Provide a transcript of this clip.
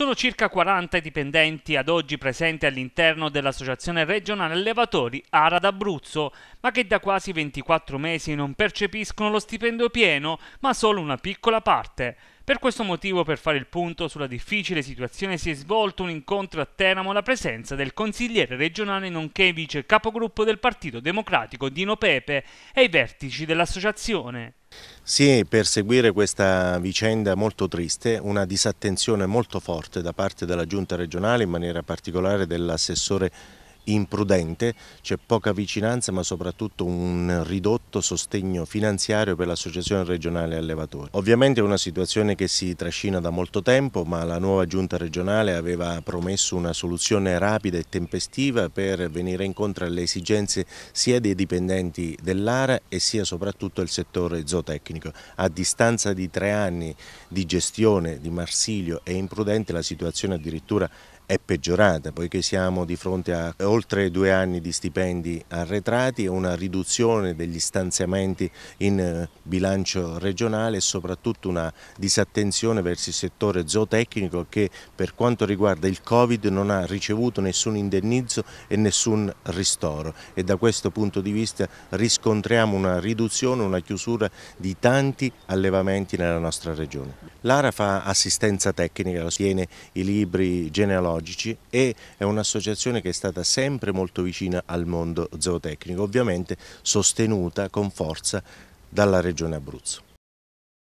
Sono circa 40 i dipendenti ad oggi presenti all'interno dell'Associazione regionale allevatori Ara d'Abruzzo, ma che da quasi 24 mesi non percepiscono lo stipendio pieno, ma solo una piccola parte. Per questo motivo, per fare il punto sulla difficile situazione, si è svolto un incontro a Teramo alla presenza del consigliere regionale nonché vice capogruppo del Partito Democratico Dino Pepe e i vertici dell'associazione. Sì, per seguire questa vicenda molto triste, una disattenzione molto forte da parte della giunta regionale, in maniera particolare dell'assessore imprudente, c'è poca vicinanza ma soprattutto un ridotto sostegno finanziario per l'Associazione regionale allevatori. Ovviamente è una situazione che si trascina da molto tempo ma la nuova giunta regionale aveva promesso una soluzione rapida e tempestiva per venire incontro alle esigenze sia dei dipendenti dell'ARA e sia soprattutto del settore zootecnico. A distanza di tre anni di gestione di Marsilio e Imprudente la situazione addirittura è peggiorata poiché siamo di fronte a oltre due anni di stipendi arretrati e una riduzione degli stanziamenti in eh, bilancio regionale e soprattutto una disattenzione verso il settore zootecnico che per quanto riguarda il Covid non ha ricevuto nessun indennizzo e nessun ristoro e da questo punto di vista riscontriamo una riduzione, una chiusura di tanti allevamenti nella nostra regione. L'ARA fa assistenza tecnica, tiene i libri genealogici zoologici e è un'associazione che è stata sempre molto vicina al mondo zootecnico, ovviamente sostenuta con forza dalla Regione Abruzzo.